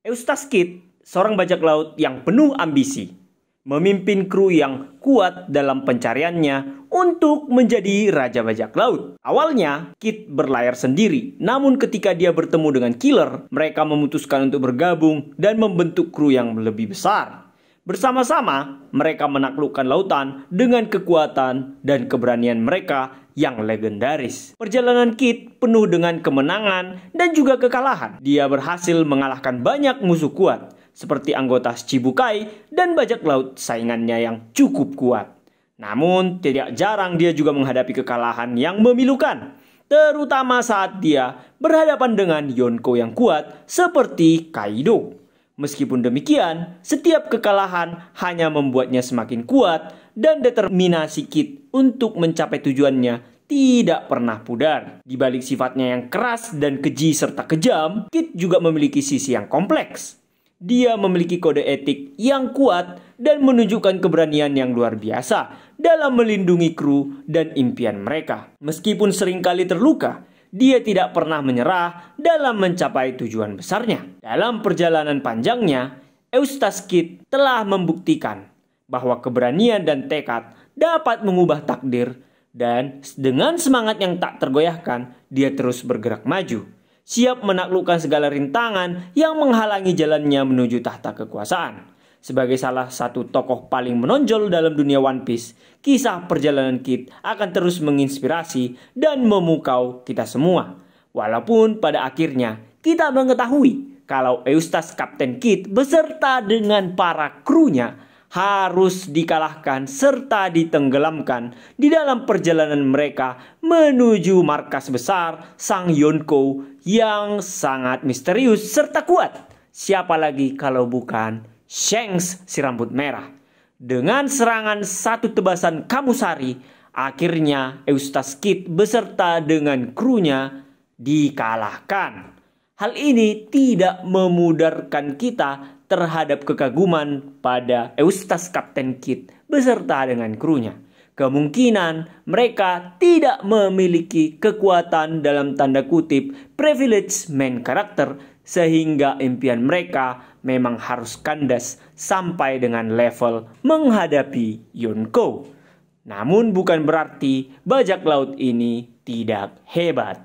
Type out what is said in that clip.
Eustace Kit, seorang bajak laut yang penuh ambisi, memimpin kru yang kuat dalam pencariannya untuk menjadi raja bajak laut. Awalnya, Kit berlayar sendiri, namun ketika dia bertemu dengan Killer, mereka memutuskan untuk bergabung dan membentuk kru yang lebih besar. Bersama-sama, mereka menaklukkan lautan dengan kekuatan dan keberanian mereka yang legendaris. Perjalanan Kit penuh dengan kemenangan dan juga kekalahan. Dia berhasil mengalahkan banyak musuh kuat, seperti anggota Shichibukai dan bajak laut saingannya yang cukup kuat. Namun, tidak jarang dia juga menghadapi kekalahan yang memilukan, terutama saat dia berhadapan dengan Yonko yang kuat seperti Kaido. Meskipun demikian, setiap kekalahan hanya membuatnya semakin kuat dan determinasi Kit untuk mencapai tujuannya tidak pernah pudar. Di balik sifatnya yang keras dan keji serta kejam, Kit juga memiliki sisi yang kompleks. Dia memiliki kode etik yang kuat dan menunjukkan keberanian yang luar biasa dalam melindungi kru dan impian mereka. Meskipun seringkali terluka, dia tidak pernah menyerah dalam mencapai tujuan besarnya. Dalam perjalanan panjangnya, Eustace Eustaskid telah membuktikan bahwa keberanian dan tekad dapat mengubah takdir dan dengan semangat yang tak tergoyahkan, dia terus bergerak maju, siap menaklukkan segala rintangan yang menghalangi jalannya menuju tahta kekuasaan. Sebagai salah satu tokoh paling menonjol dalam dunia One Piece, kisah perjalanan Kit akan terus menginspirasi dan memukau kita semua. Walaupun pada akhirnya kita mengetahui kalau Eustace Kapten Kit beserta dengan para krunya harus dikalahkan serta ditenggelamkan di dalam perjalanan mereka menuju markas besar Sang Yonko yang sangat misterius serta kuat. Siapa lagi kalau bukan Shanks si rambut merah. Dengan serangan satu tebasan Kamusari, akhirnya Eustace Kid beserta dengan krunya dikalahkan. Hal ini tidak memudarkan kita terhadap kekaguman pada Eustace Kapten Kid beserta dengan krunya. Kemungkinan mereka tidak memiliki kekuatan dalam tanda kutip privilege main karakter sehingga impian mereka memang harus kandas sampai dengan level menghadapi Yonko. Namun bukan berarti bajak laut ini tidak hebat.